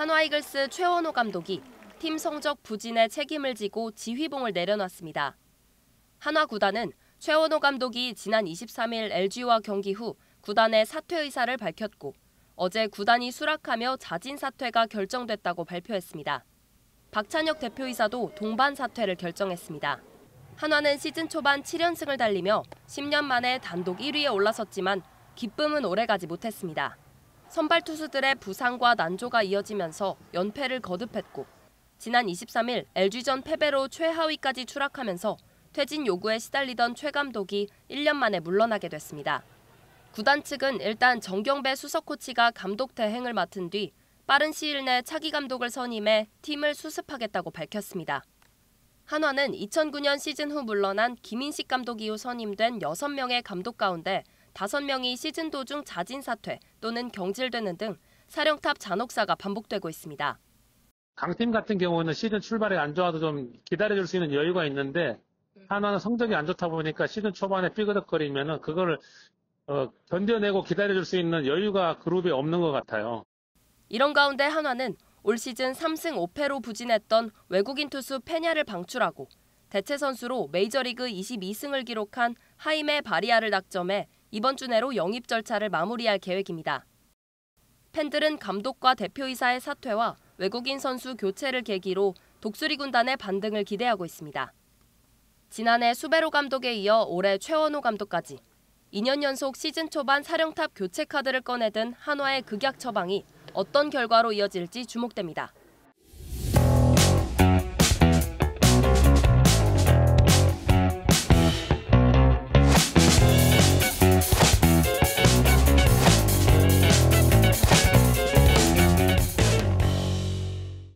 한화이글스 최원호 감독이 팀 성적 부진에 책임을 지고 지휘봉을 내려놨습니다. 한화 구단은 최원호 감독이 지난 23일 LG와 경기 후 구단의 사퇴 의사를 밝혔고 어제 구단이 수락하며 자진 사퇴가 결정됐다고 발표했습니다. 박찬혁 대표이사도 동반 사퇴를 결정했습니다. 한화는 시즌 초반 7연승을 달리며 10년 만에 단독 1위에 올라섰지만 기쁨은 오래가지 못했습니다. 선발 투수들의 부상과 난조가 이어지면서 연패를 거듭했고 지난 23일 LG전 패배로 최하위까지 추락하면서 퇴진 요구에 시달리던 최 감독이 1년 만에 물러나게 됐습니다. 구단 측은 일단 정경배 수석 코치가 감독 대행을 맡은 뒤 빠른 시일 내 차기 감독을 선임해 팀을 수습하겠다고 밝혔습니다. 한화는 2009년 시즌 후 물러난 김인식 감독 이후 선임된 6명의 감독 가운데 5 명이 시즌 도중 자진 사퇴 또는 경질되는 등 사령탑 잔혹사가 반복되고 있습니다. 강팀 같은 경우는 시즌 출발이 안 좋아도 좀 기다려줄 수 있는 여유가 있는데 하나는 음. 성적이 안 좋다 보니까 시즌 초반에 삐그덕거리면 그거를 어, 견뎌내고 기다려줄 수 있는 여유가 그룹에 없는 것 같아요. 이런 가운데 한화는 올 시즌 3승 5패로 부진했던 외국인 투수 페냐를 방출하고 대체 선수로 메이저리그 22승을 기록한 하임의 바리아를 낙점해 이번 주 내로 영입 절차를 마무리할 계획입니다. 팬들은 감독과 대표이사의 사퇴와 외국인 선수 교체를 계기로 독수리 군단의 반등을 기대하고 있습니다. 지난해 수베로 감독에 이어 올해 최원호 감독까지 2년 연속 시즌 초반 사령탑 교체 카드를 꺼내든 한화의 극약 처방이 어떤 결과로 이어질지 주목됩니다.